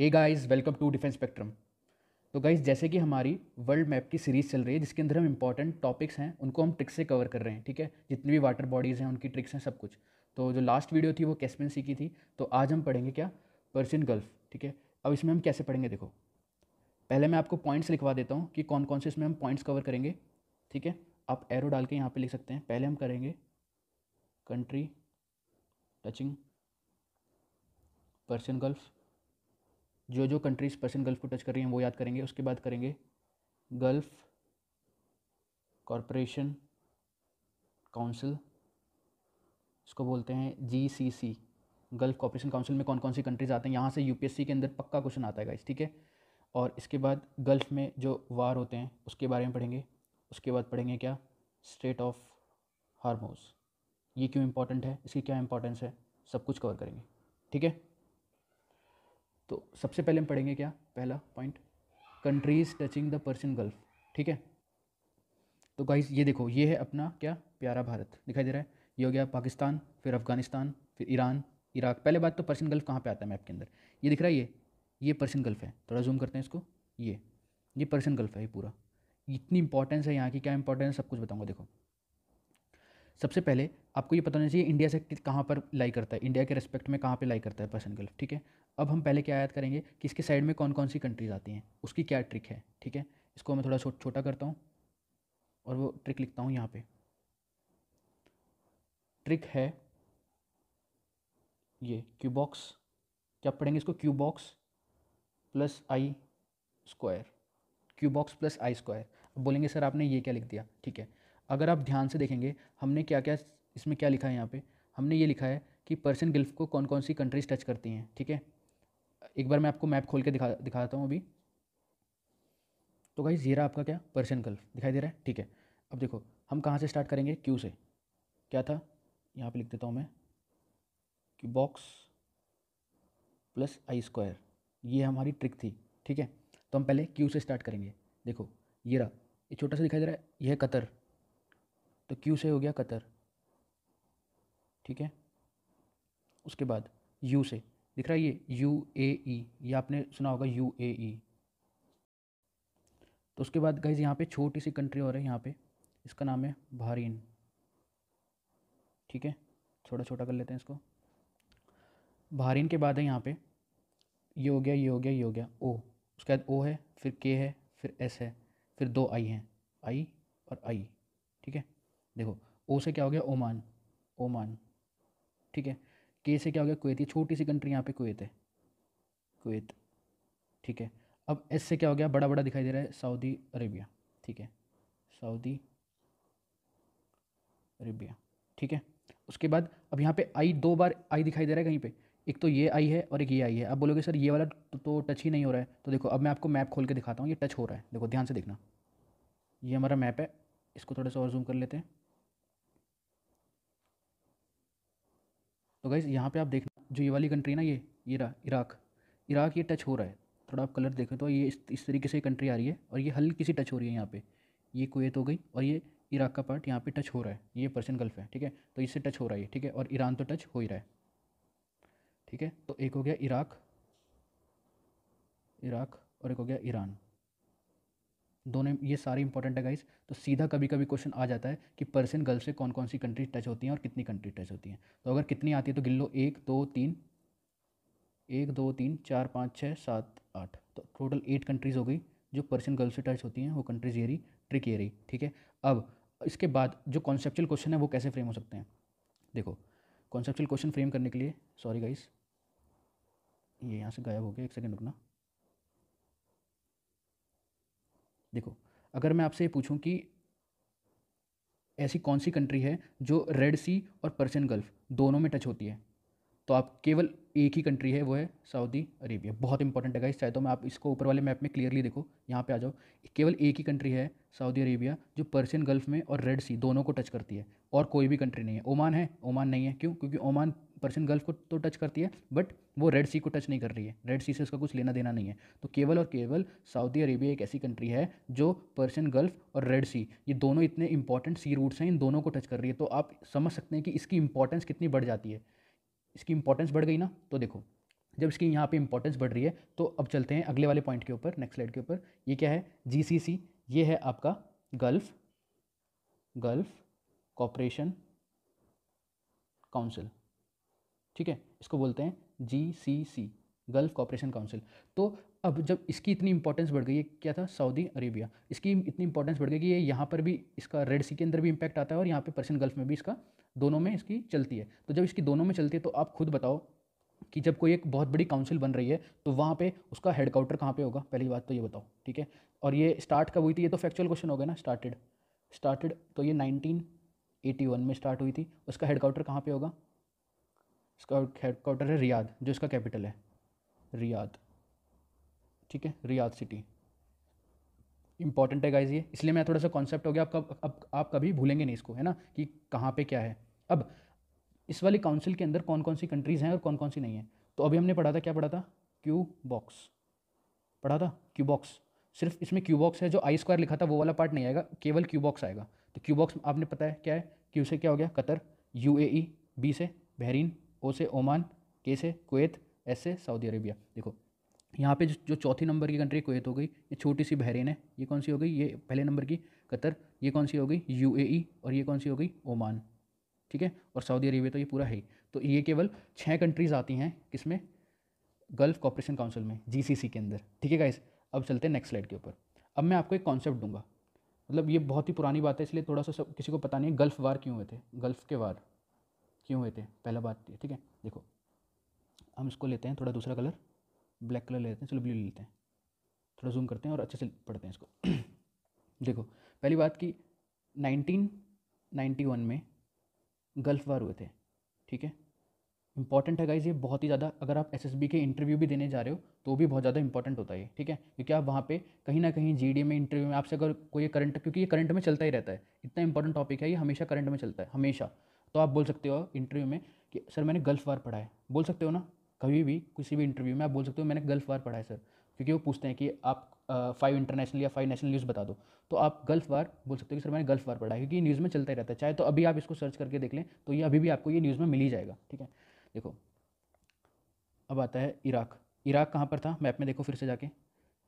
hey guys welcome to defence spectrum तो guys जैसे कि हमारी वर्ल्ड मैप की सीरीज़ चल रही है जिसके अंदर हम इंपॉर्टेंट टॉपिक्स हैं उनको हम ट्रिक्स से कवर कर रहे हैं ठीक है जितनी भी वाटर बॉडीज़ हैं उनकी ट्रिक्स हैं सब कुछ तो जो लास्ट वीडियो थी वो कैसमिन सी की थी तो आज हम पढ़ेंगे क्या पर्सियन गल्फ ठीक है अब इसमें हम कैसे पढ़ेंगे देखो पहले मैं आपको पॉइंट्स लिखवा देता हूँ कि कौन कौन से इसमें हम पॉइंट्स कवर करेंगे ठीक है आप एरो डाल के यहाँ पर लिख सकते हैं पहले हम करेंगे कंट्री टचिंग पर्सियन गल्फ़ जो जो कंट्रीज़ पर्सन गल्फ़ को टच कर रही हैं वो याद करेंगे उसके बाद करेंगे गल्फ़ कॉरपोरेशन काउंसिल इसको बोलते हैं G C C Gulf cooperation council में कौन कौन सी कंट्रीज़ आते हैं यहाँ से यूपीएससी के अंदर पक्का क्वेश्चन आता है गाइस ठीक है और इसके बाद गल्फ़ में जो वार होते हैं उसके बारे में पढ़ेंगे उसके बाद पढ़ेंगे क्या स्टेट ऑफ हारमोस ये क्यों इंपॉर्टेंट है इसकी क्या इंपॉर्टेंस है सब कुछ कवर करेंगे ठीक है तो सबसे पहले हम पढ़ेंगे क्या पहला point countries touching the Persian Gulf ठीक है तो गाइस ये देखो ये है अपना क्या प्यारा भारत दिखाई दे रहा है ये हो गया पाकिस्तान फिर अफगानिस्तान फिर ईरान इराक पहले बात तो पर्शियन गल्फ कहाँ पे आता है मैप के अंदर ये दिख रहा है ये ये पर्शियन गल्फ है थोड़ा जूम करते हैं इसको ये ये पर्शियन गल्फ है ये पूरा इतनी इंपॉर्टेंस है यहाँ की क्या इंपॉर्टेंस सब कुछ बताऊँगा देखो सबसे पहले आपको ये पता होना चाहिए इंडिया से कहाँ पर लाई करता है इंडिया के रेस्पेक्ट में कहाँ पे लाई करता है पर्सन गल्फ ठीक है अब हम पहले क्या याद करेंगे कि इसके साइड में कौन कौन सी कंट्रीज़ आती हैं उसकी क्या ट्रिक है ठीक है इसको मैं थोड़ा छोटा छोटा करता हूँ और वो ट्रिक लिखता हूँ यहाँ पर ट्रिक है ये क्यूबॉक्स क्या पढ़ेंगे इसको क्यूबॉक्स प्लस आई स्क्वायर क्यूबॉक्स प्लस आई स्क्वायर बोलेंगे सर आपने ये क्या लिख दिया ठीक है अगर आप ध्यान से देखेंगे हमने क्या क्या इसमें क्या लिखा है यहाँ पे हमने ये लिखा है कि पर्सियन गल्फ को कौन कौन सी कंट्रीज टच करती हैं ठीक है एक बार मैं आपको मैप खोल के दिखा दिखाता हूँ अभी तो भाई जीरा आपका क्या पर्सियन गल्फ दिखाई दे रहा है ठीक है अब देखो हम कहाँ से स्टार्ट करेंगे क्यू से क्या था यहाँ पर लिख देता हूँ मैं कि बॉक्स प्लस आई स्क्वायर ये हमारी ट्रिक थी ठीक है तो हम पहले क्यू से स्टार्ट करेंगे देखो ये रहा ये छोटा सा दिखाई दे रहा है यह कतर तो क्यू से हो गया कतर ठीक है उसके बाद यू से दिख रहा है ये यू ए ई ये आपने सुना होगा यू ए ई तो उसके बाद गाइज यहाँ पे छोटी सी कंट्री और है यहाँ पे इसका नाम है बहरीन ठीक है छोटा छोटा कर लेते हैं इसको बहरीन के बाद है यहाँ पे ये हो गया ये हो गया ये हो गया ओ उसके बाद ओ है फिर के है फिर एस है फिर दो आई हैं आई और आई ठीक है देखो ओ से क्या हो गया ओमान ओमान ठीक है के से क्या हो गया कुवैत ये छोटी सी कंट्री यहाँ पे कुवैत है कुवैत ठीक है अब एस से क्या हो गया बड़ा बड़ा दिखाई दे रहा है सऊदी अरेबिया ठीक है सऊदी अरेबिया ठीक है उसके बाद अब यहाँ पे आई दो बार आई दिखाई दे रहा है कहीं पे एक तो ये आई है और एक ये आई है अब बोलोगे सर ये वाला तो, तो टच ही नहीं हो रहा है तो देखो अब मैं आपको मैप खोल के दिखाता हूँ ये टच हो रहा है देखो ध्यान से देखना ये हमारा मैप है इसको थोड़ा सा और जूम कर लेते हैं तो गाइज़ यहाँ पे आप देखना जो ये वाली कंट्री ना ये ये इराक इराक ये टच हो रहा है थोड़ा आप कलर देखें तो ये इस इस तरीके से कंट्री आ रही है और ये हल्की सी टच हो रही है यहाँ पर ये कुत हो गई और ये इराक का पार्ट यहाँ पे टच हो रहा है ये पर्सियन गल्फ है ठीक है तो इससे टच हो रहा है ठीक है और ईरान तो टच हो ही रहा है ठीक है तो एक हो गया इराक इराक और एक हो गया ईरान दोनों ये सारे इंपॉर्टेंट है गाइस तो सीधा कभी कभी क्वेश्चन आ जाता है कि पर्सियन गल्फ से कौन कौन सी कंट्री टच होती हैं और कितनी कंट्री टच होती हैं तो अगर कितनी आती है तो गिन लो एक दो तीन एक दो तीन चार पाँच छः सात आठ तो टोटल एट कंट्रीज़ हो गई जो पर्सियन गल्फ से टच होती हैं वो कंट्रीज़ ये रही ट्रिक ये रही ठीक है अब इसके बाद जो कॉन्सेप्चुअल क्वेश्चन है वो कैसे फ्रेम हो सकते हैं देखो कॉन्सेप्चुअल क्वेश्चन फ्रेम करने के लिए सॉरी गाइस ये यहाँ से गायब हो गया एक सेकेंड रुकना देखो अगर मैं आपसे ये पूछूं कि ऐसी कौन सी कंट्री है जो रेड सी और पर्शियन गल्फ़ दोनों में टच होती है तो आप केवल एक ही कंट्री है वो है सऊदी अरेबिया बहुत इंपॉर्टेंट है गाइस चाहे तो मैं आप इसको ऊपर वाले मैप में क्लियरली देखो यहाँ पे आ जाओ केवल एक ही कंट्री है सऊदी अरेबिया जो पर्शियन गल्फ़ में और रेड सी दोनों को टच करती है और कोई भी कंट्री नहीं है ओमान है ओमान नहीं है क्यों क्योंकि ओमान पर्शियन गल्फ को तो टच करती है बट वो रेड सी को टच नहीं कर रही है रेड सी से उसका कुछ लेना देना नहीं है तो केवल और केवल सऊदी अरेबिया एक ऐसी कंट्री है जो पर्शियन गल्फ और रेड सी ये दोनों इतने इंपॉर्टेंट सी रूट्स हैं इन दोनों को टच कर रही है तो आप समझ सकते हैं कि इसकी इंपॉर्टेंस कितनी बढ़ जाती है इसकी इंपॉर्टेंस बढ़ गई ना तो देखो जब इसकी यहाँ पे इंपॉर्टेंस बढ़ रही है तो अब चलते हैं अगले वाले पॉइंट के ऊपर नेक्स्ट स्लाइड के ऊपर ये क्या है जीसीसी ये है आपका गल्फ गल्फ कॉपरेशन काउंसिल ठीक है इसको बोलते हैं G C C Gulf cooperation council तो अब जब इसकी इतनी इंपॉर्टेंस बढ़ गई है क्या था सऊदी अरेबिया इसकी इतनी इंपॉर्टेंस बढ़ गई कि ये यहाँ पर भी इसका रेड सी के अंदर भी इम्पैक्ट आता है और यहाँ पे पर्शियन गल्फ़ में भी इसका दोनों में इसकी चलती है तो जब इसकी दोनों में चलती है तो आप खुद बताओ कि जब कोई एक बहुत बड़ी काउंसिल बन रही है तो वहाँ पर उसका हेड कहाँ पर होगा पहली बात तो ये बताओ ठीक है और ये स्टार्ट कब हुई थी ये तो फैक्चुअल क्वेश्चन हो गया ना स्टार्टेड स्टार्टेड तो ये वन में स्टार्ट हुई थी उसका हेड कहाँ पर होगा इसका हेडक्वार्टर है रियाद जो इसका कैपिटल है रियाद ठीक है रियाद सिटी इंपॉर्टेंट है गाइज ये इसलिए मैं थोड़ा सा कॉन्सेप्ट हो गया आपका अब आप कभी भूलेंगे नहीं इसको है ना कि कहाँ पे क्या है अब इस वाली काउंसिल के अंदर कौन कौन सी कंट्रीज़ हैं और कौन कौन सी नहीं है तो अभी हमने पढ़ा था क्या पढ़ा था क्यू बॉक्स पढ़ा था क्यू बॉक्स सिर्फ इसमें क्यू बॉक्स है जो आई स्क्वायर लिखा था वो वाला पार्ट नहीं आएगा केवल क्यू बॉक्स आएगा तो क्यू बॉक्स आपने पता है क्या है क्यू से क्या हो गया कतर यू ए बी से बहरीन ओ से ओमान के से कुवैत एस से सऊदी अरेबिया देखो यहाँ पे जो चौथी नंबर की कंट्री कुवैत हो गई ये छोटी सी बहरीन है ये कौन सी हो गई ये पहले नंबर की कतर ये कौन सी हो गई यू और ये कौन सी हो गई ओमान ठीक है और सऊदी अरेबिया तो ये पूरा है ही तो ये केवल छः कंट्रीज़ आती हैं किसमें गल्फ़ कॉपरेशन काउंसिल में जीसीसी के अंदर ठीक है गाइस अब चलते हैं नेक्स्ट स्लाइड के ऊपर अब मैं आपको एक कॉन्सेप्ट दूंगा मतलब ये बहुत ही पुरानी बात है इसलिए थोड़ा सा सब किसी को पता नहीं है गल्फ़ वार क्यों हुए थे गल्फ़ के वार क्यों हुए हैं पहला बात ये ठीक है देखो हम इसको लेते हैं थोड़ा दूसरा कलर ब्लैक कलर लेते हैं चलो ब्लू लेते हैं थोड़ा जूम करते हैं और अच्छे से पढ़ते हैं इसको देखो पहली बात कि 1991 में गल्फ़ वार हुए थे ठीक है इंपॉर्टेंट है गाइज ये बहुत ही ज़्यादा अगर आप एस के इंटरव्यू भी देने जा रहे हो तो भी बहुत ज़्यादा इंपॉर्टेंट होता है ठीक है क्योंकि आप वहाँ पे कहीं ना कहीं जी में इंटरव्यू में आपसे अगर कोई करंट क्योंकि ये करंट में चलता ही रहता है इतना इंपॉर्टेंट टॉपिक है ये हमेशा करंट में चलता है हमेशा तो आप बोल सकते हो इंटरव्यू में कि सर मैंने गल्फ वार पढ़ा है बोल सकते हो ना कभी भी किसी भी इंटरव्यू में आप बोल सकते हो मैंने गल्फ वार पढ़ा है सर क्योंकि वो पूछते हैं कि आप फाइव इंटरनेशनल या फाइव नेशनल न्यूज़ बता दो तो आप गल्फ वार बोल सकते हो कि सर मैंने गल्फ वार पढ़ा है क्योंकि न्यूज़ में चलता ही रहता है चाहे तो अभी आप इसको सर्च करके देख लें तो ये अभी भी आपको ये न्यूज़ में मिल ही जाएगा ठीक है देखो अब आता है इराक इराक कहाँ पर था मैप में देखो फिर से जाके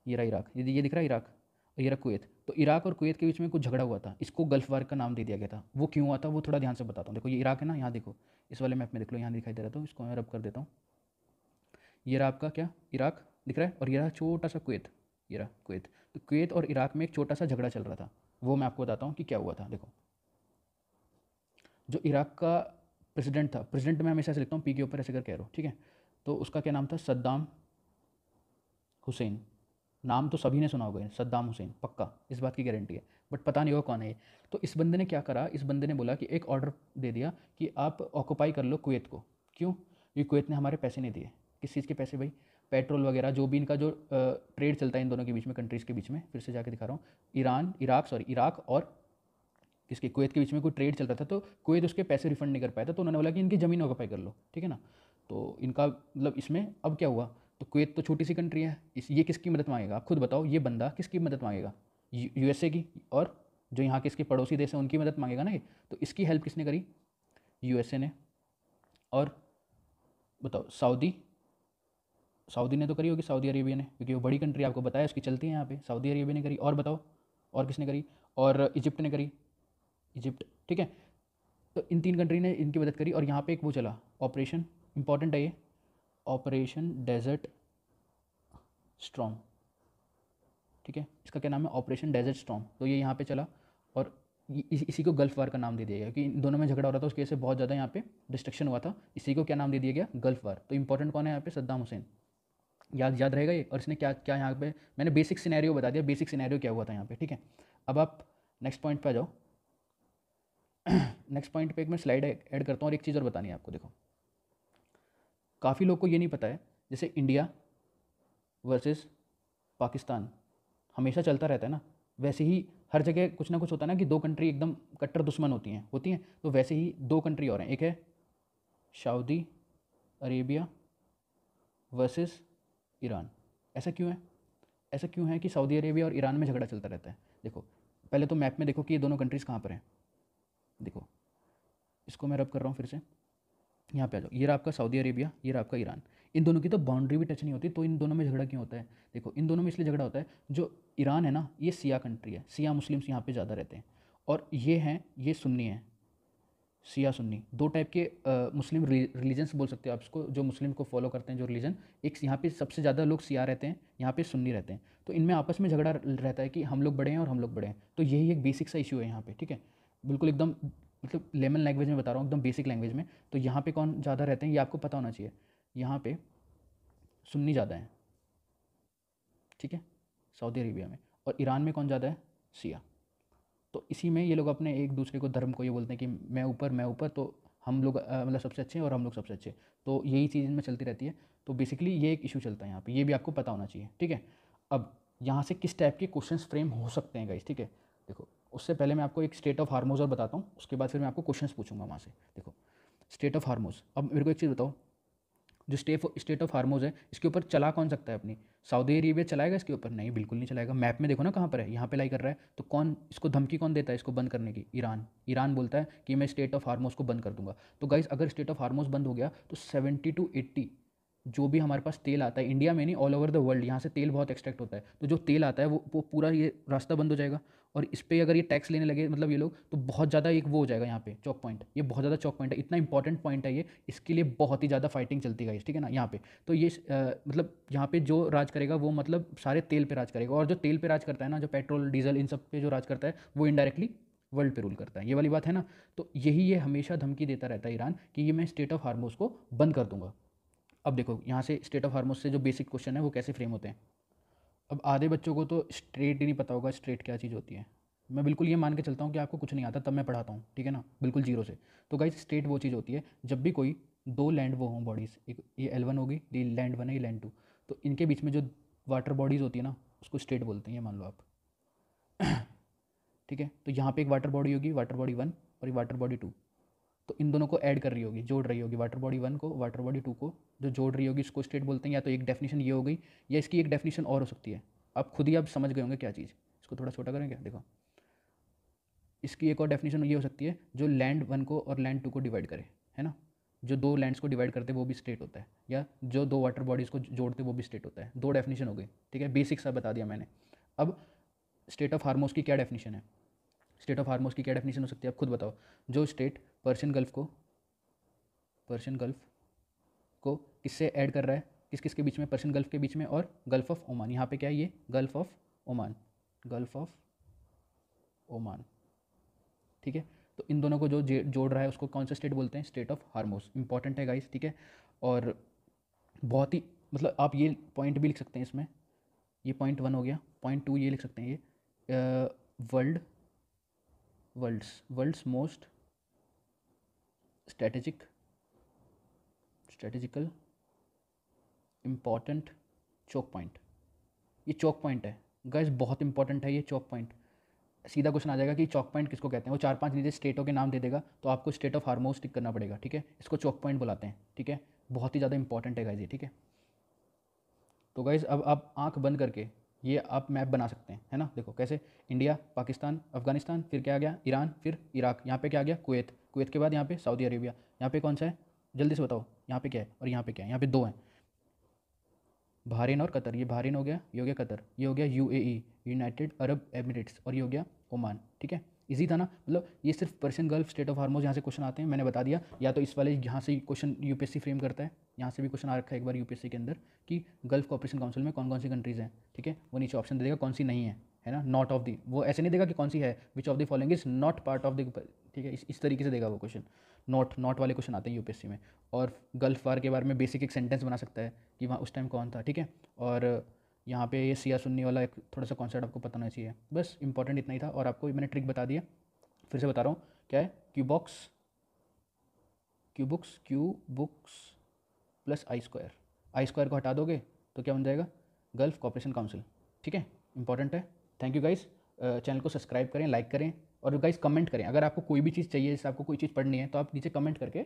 ये रहा इराक ये दिख रहा है इराक और कुवैत तो इराक और कुवैत के बीच में कुछ झगड़ा हुआ था इसको गल्फ वार का नाम दे दिया गया था वो क्यों हुआ था वो थोड़ा ध्यान से बताता हूँ देखो ये इराक है ना यहाँ देखो इस वाले मैप में देख लो यहाँ दिखाई दे रहा था तो इसको मैं रब कर देता हूँ ये रहा आपका क्या इराक दिख रहा है और ये रहा छोटा सा कुवैत ये रहा कुवैत तो कुवैत और इराक में एक छोटा सा झगड़ा चल रहा था वो मैं आपको बताता हूँ कि क्या हुआ था देखो जो इराक का प्रेसिडेंट था प्रेसिडेंट मैं हमेशा से लिखता हूँ पी के ऊपर ऐसे कर कह रहा हूँ ठीक है तो उसका क्या नाम था सद्दाम हुसैन नाम तो सभी ने सुना होगा सद्दाम हुसैन पक्का इस बात की गारंटी है बट पता नहीं होगा कौन है ये तो इस बंदे ने क्या करा इस बंदे ने बोला कि एक ऑर्डर दे दिया कि आप ऑक्यूपाई कर लो कुवैत को क्यों क्योंकि कुवैत ने हमारे पैसे नहीं दिए किस चीज़ के पैसे भाई पेट्रोल वगैरह जो भी इनका जो ट्रेड चलता है इन दोनों के बीच में कंट्रीज़ के बीच में फिर से जाके दिखा रहा हूँ ईरान इराक सॉरी इराक और इसके कुवैत के बीच में कोई ट्रेड चलता था तो कुवैत उसके पैसे रिफंड नहीं कर पाया था तो उन्होंने बोला कि इनकी ज़मीन ऑक्यूपाई कर लो ठीक है ना तो इनका मतलब इसमें अब क्या हुआ तो कुवैत तो छोटी सी कंट्री है इस ये किसकी मदद मांगेगा आप खुद बताओ ये बंदा किसकी मदद मांगेगा यू एस ए की और जो यहाँ के इसके पड़ोसी देश हैं उनकी मदद मांगेगा ना ये तो इसकी हेल्प किसने करी यू एस ए ने और बताओ सऊदी सऊदी ने तो करी होगी सऊदी अरेबिया ने क्योंकि वो बड़ी कंट्री आपको बताया उसकी चलती है यहाँ पे सऊदी अरेबिया ने करी और बताओ और किसने करी और इजिप्ट ने करी इजिप्ट ठीक है तो इन तीन कंट्री ने इनकी मदद करी और यहाँ पे एक वो चला ऑपरेशन इंपॉर्टेंट है ये ऑपरेशन डेजर्ट स्ट्रॉम ठीक है इसका क्या नाम है ऑपरेशन डेजर्ट स्ट्रॉम तो ये यहाँ पे चला और इस, इसी को गल्फ वार का नाम दे दिया गया क्योंकि इन दोनों में झगड़ा हो रहा था उसके से बहुत ज़्यादा यहाँ पे डिस्ट्रक्शन हुआ था इसी को क्या नाम दे दिया गया गल्फ वार तो इंपॉर्टेंट कौन है यहाँ पे सद्दाम हुसैन याद याद रहेगा ये और इसने क्या क्या यहाँ पे मैंने बेसिक सिनेरियो बता दिया बेसिक सिनेरियो क्या हुआ था यहाँ पे ठीक है अब आप नेक्स्ट पॉइंट पे आ जाओ नेक्स्ट पॉइंट पे एक मैं स्लाइड ऐड करता हूँ और एक चीज़ और बतानी है आपको देखो काफ़ी लोग को ये नहीं पता है जैसे इंडिया वर्सेस पाकिस्तान हमेशा चलता रहता है ना वैसे ही हर जगह कुछ ना कुछ होता है ना कि दो कंट्री एकदम कट्टर दुश्मन होती हैं होती हैं तो वैसे ही दो कंट्री और हैं एक है सऊदी अरेबिया वर्सेस ईरान ऐसा क्यों है ऐसा क्यों है कि सऊदी अरेबिया और ईरान में झगड़ा चलता रहता है देखो पहले तो मैप में देखो कि ये दोनों कंट्रीज़ कहाँ पर हैं देखो इसको मैं रब कर रहा हूँ फिर से यहाँ पे आ जाओ ये रहा आपका सऊदी अरेबिया ये रहा आपका ईरान इन दोनों की तो बाउंड्री भी टच नहीं होती तो इन दोनों में झगड़ा क्यों होता है देखो इन दोनों में इसलिए झगड़ा होता है जो ईरान है ना ये सिया कंट्री है सिया मुस्लिम्स यहाँ पे ज़्यादा रहते हैं और ये हैं ये सुन्नी हैं सिया सुन्नी दो टाइप के आ, मुस्लिम रिलीजन्स बोल सकते हो आप इसको जो मुस्लिम को फॉलो करते हैं जो रिलीजन एक यहाँ पे सबसे ज़्यादा लोग सिया रहते हैं यहाँ पे सुन्नी रहते हैं तो इनमें आपस में झगड़ा रहता है कि हम लोग बड़े हैं और हम लोग बड़े हैं तो यही एक बेसिक सा इशू है यहाँ पे ठीक है बिल्कुल एकदम मतलब लेमन लैंग्वेज में बता रहा हूँ एकदम बेसिक लैंग्वेज में तो यहाँ पे कौन ज़्यादा रहते हैं ये आपको पता होना चाहिए यहाँ पे सुन्नी ज़्यादा है ठीक है सऊदी अरेबिया में और ईरान में कौन ज़्यादा है सिया तो इसी में ये लोग अपने एक दूसरे को धर्म को ये बोलते हैं कि मैं ऊपर मैं ऊपर तो हम लोग मतलब सबसे अच्छे हैं और हम लोग सबसे अच्छे तो यही चीज़ इनमें चलती रहती है तो बेसिकली ये एक इशू चलता है यहाँ पे ये भी आपको पता होना चाहिए ठीक है अब यहाँ से किस टाइप के क्वेश्चन फ्रेम हो सकते हैं गाइज ठीक है देखो उससे पहले मैं आपको एक स्टेट ऑफ हार्मोज और बताता हूँ उसके बाद फिर मैं आपको क्वेश्चन पूछूंगा वहाँ से देखो स्टेट ऑफ हारमोज अब मेरे को एक चीज़ बताओ जो स्टेट स्टेट ऑफ हार्मोज है इसके ऊपर चला कौन सकता है अपनी सऊदी अरेबिया चलाएगा इसके ऊपर नहीं बिल्कुल नहीं चलाएगा मैप में देखो ना कहाँ पर है यहाँ पे लाई कर रहा है तो कौन इसको धमकी कौन देता है इसको बंद करने की ईरान ईरान बोलता है कि मैं स्टेट ऑफ हार्मोज को बंद कर दूंगा तो गाइज अगर स्टेट ऑफ हारमोज बंद हो गया तो सेवेंटी टू एट्टी जो भी हमारे पास तेल आता है इंडिया में नहीं ऑल ओवर द वर्ल्ड यहाँ से तेल बहुत एक्सट्रैक्ट होता है तो जो तेल आता है वो वो पूरा ये रास्ता बंद हो जाएगा और इस पर अगर ये टैक्स लेने लगे मतलब ये लोग तो बहुत ज़्यादा एक वो हो जाएगा यहाँ पे चौक पॉइंट ये बहुत ज़्यादा चौक पॉइंट है इतना इंपॉर्टेंट पॉइंट है ये इसके लिए बहुत ही ज़्यादा फाइटिंग चलती गई ठीक है ना यहाँ पे तो ये आ, मतलब यहाँ पे जो राज करेगा वो मतलब सारे तेल पे राज करेगा और जो तेल पे राज करता है ना जो पेट्रोल डीजल इन सब पे जो राज करता है वो इनडायरेक्टली वर्ल्ड पे रूल करता है ये वाली बात है ना तो यही ये हमेशा धमकी देता रहता है ईरान कि ये मैं स्टेट ऑफ हार्मोस को बंद कर दूंगा अब देखो यहाँ से स्टेट ऑफ हार्मोस से जो बेसिक क्वेश्चन है वो कैसे फ्रेम होते हैं अब आधे बच्चों को तो स्ट्रेट ही नहीं पता होगा स्ट्रेट क्या चीज़ होती है मैं बिल्कुल ये मान के चलता हूँ कि आपको कुछ नहीं आता तब मैं पढ़ाता हूँ ठीक है ना बिल्कुल जीरो से तो गाइज स्ट्रेट वो चीज़ होती है जब भी कोई दो लैंड वो हों बॉडीज़ एक ये एल वन होगी ये लैंड वन है ये लैंड टू तो इनके बीच में जो वाटर बॉडीज़ होती है ना उसको स्टेट बोलते हैं ये मान लो आप ठीक है तो यहाँ पे एक वाटर बॉडी होगी वाटर बॉडी वन और ये वाटर बॉडी टू तो इन दोनों को ऐड कर रही होगी जोड़ रही होगी वाटर बॉडी वन को वाटर बॉडी टू को जो जोड़ रही होगी इसको स्टेट बोलते हैं या तो एक डेफिनेशन ये हो गई या इसकी एक डेफिनेशन और हो सकती है आप खुद ही आप समझ गए होंगे क्या चीज़ इसको थोड़ा छोटा करें क्या देखो इसकी एक और डेफिनेशन ये हो सकती है जो लैंड वन को और लैंड टू को डिवाइड करे है ना जो दो लैंड्स को डिवाइड करते हैं वो भी स्टेट होता है या जो दो वाटर बॉडीज़ को जोड़ते वो भी स्टेट होता है दो डेफिनेशन हो गई ठीक है बेसिक सा बता दिया मैंने अब स्टेट ऑफ हार्मोस की क्या डेफिनेशन है स्टेट ऑफ हारमोस की क्या डेफिनेशन हो सकती है आप खुद बताओ जो स्टेट पर्शियन गल्फ को पर्शियन गल्फ को किससे ऐड कर रहा है किस किस के बीच में पर्शियन गल्फ के बीच में और गल्फ ऑफ ओमान यहाँ पे क्या है ये Gulf of Oman Gulf of Oman ठीक है तो इन दोनों को जो जोड़ रहा है उसको कौन सा स्टेट बोलते हैं स्टेट ऑफ हारमोस इंपॉर्टेंट है गाइस ठीक है और बहुत ही मतलब आप ये पॉइंट भी लिख सकते हैं इसमें ये पॉइंट वन हो गया पॉइंट टू ये लिख सकते हैं ये world world's world's most strategic strategical important choke point ये चौक पॉइंट है गैस बहुत इंपॉर्टेंट है ये चौक पॉइंट सीधा क्वेश्चन आ जाएगा कि चौक पॉइंट किसको कहते हैं वो चार पांच नीचे स्टेटों के नाम दे देगा तो आपको स्टेट ऑफ हारमोस टिक करना पड़ेगा ठीक है इसको चौक पॉइंट बुलाते हैं ठीक है बहुत ही ज़्यादा इंपॉर्टेंट है गाइज ये ठीक है तो गाइज़ अब आप आँख बंद करके ये आप मैप बना सकते हैं है ना देखो कैसे इंडिया पाकिस्तान अफगानिस्तान फिर क्या आ गया ईरान फिर इराक यहाँ पे क्या आ गया कुवैत कुवैत के बाद यहाँ पे सऊदी अरेबिया यहाँ पे कौन सा है जल्दी से बताओ यहाँ पे क्या है और यहाँ पे क्या है यहाँ पे दो हैं बहरीन और कतर ये बहरीन हो गया ये हो गया कतर ये हो गया यू यूनाइटेड अरब एमिरेट्स और ये हो गया ओमान ठीक है इजी था ना मतलब ये सिर्फ Persian Gulf strait of Hormuz यहाँ से क्वेश्चन आते हैं मैंने बता दिया या तो इस वाले यहाँ से क्वेश्चन यूपीएससी फ्रेम करता है यहाँ से भी क्वेश्चन आ रखा है एक बार यूपीएससी के अंदर कि गल्फ कॉपरेशन काउंसिल में कौन कौन सी कंट्रीज़ हैं ठीक है वो नीचे ऑप्शन दे देगा कौन सी नहीं है है ना नॉट ऑफ दी वो ऐसे नहीं देगा कि कौन सी है which of the following is not part of the ठीक है इस इस तरीके से देगा वो क्वेश्चन नॉट नॉट वाले क्वेश्चन आते हैं यूपीएससी में और गल्फ वार के बारे में बेसिक एक सेंटेंस बना सकता है कि वहाँ उस टाइम कौन था ठीक है और यहाँ पे ये सिया सुनने वाला एक थोड़ा सा कॉन्सेप्ट आपको पता होना चाहिए बस इंपॉर्टेंट इतना ही था और आपको मैंने ट्रिक बता दिया फिर से बता रहा हूँ क्या है क्यूबॉक्स क्यूबुक्स क्यू बुक्स plus I square I square को हटा दोगे तो क्या बन जाएगा गल्फ कॉपरेशन काउंसिल ठीक है इंपॉर्टेंट है थैंक यू गाइस चैनल को सब्सक्राइब करें लाइक करें और गाइस कमेंट करें अगर आपको कोई भी चीज़ चाहिए जैसे आपको कोई चीज़ पढ़नी है तो आप नीचे कमेंट करके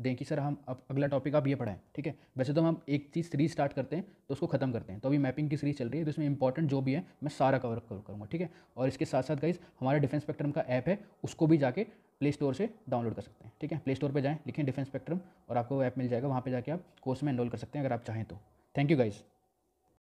दें कि सर हम अब अगला टॉपिक आप ये पढ़ाएं ठीक है वैसे तो हम एक चीज़ सीरीज स्टार्ट करते हैं तो उसको खत्म करते हैं तो अभी मैपिंग की सीरीज चल रही है तो इसमें इंपॉर्टेंट जो भी है मैं सारा कवर करूँगा ठीक है और इसके साथ साथ गाइज हमारा डिफेंस स्पेक्ट्रम का ऐप है उसको भी जाके प्ले स्टोर से डाउनलोड कर सकते हैं ठीक है प्ले स्टोर पर जाएँ लिखें डिफेंस स्पेक्ट्रम और आपको ऐप मिल जाएगा वहाँ पर जाकर आप कोर्स में एनरोल कर सकते हैं अगर आप चाहें तो थैंक यू गाइज़